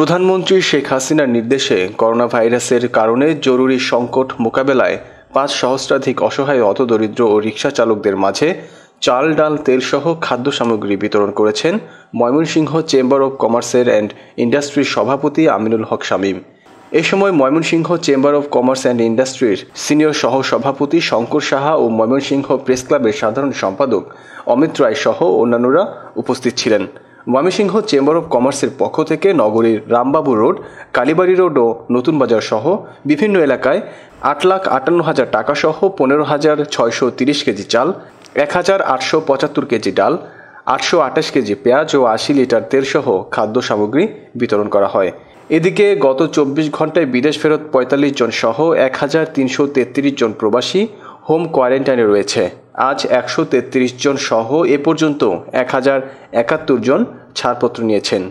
প্রধানমন্ত্রী শেখ হাসিনার নির্দেশে করোনা ভাইরাসের কারণে জরুরি সংকট মোকাবেলায় পাঁচ সহস্রাধিক অসহায় অতদরিদ্র ও রিক্সা চালকদের মাঝে চাল ডাল তেলসহ খাদ্য সামগ্রী বিতরণ করেছেন ময়মনসিংহ চেম্বার অব কমার্সের অ্যান্ড ইন্ডাস্ট্রির সভাপতি আমিনুল হক শামীম এ সময় Mymensingh chamber of commerce and ইন্ডাস্ট্রির সিনিয়র সহ সভাপতি শঙ্কর সাহা ও ময়মনসিংহ প্রেস ক্লাবের সাধারণ সম্পাদক অমিত রায় সহ অন্যান্যরা উপস্থিত ছিলেন ময়মনসিংহ চেম্বার অব কমার্সের পক্ষ থেকে নগরীর রামবাবু রোড কালীবাড়ি রোড ও নতুন বাজার সহ বিভিন্ন এলাকায় আট লাখ আটান্ন হাজার টাকা সহ পনেরো হাজার ছয়শো তিরিশ কেজি চাল এক হাজার আটশো পঁচাত্তর কেজি ডাল আটশো আঠাশ কেজি পেঁয়াজ ও আশি লিটার তেল সহ খাদ্য সামগ্রী বিতরণ করা হয় এদিকে গত চব্বিশ ঘন্টায় বিদেশ ফেরত পঁয়তাল্লিশ জন সহ এক হাজার তিনশো তেত্রিশ জন প্রবাসী হোম কোয়ারেন্টাইনে রয়েছে আজ একশো তেত্রিশ জন সহ এ পর্যন্ত এক হাজার একাত্তর জন ছাড়পত্র নিয়েছেন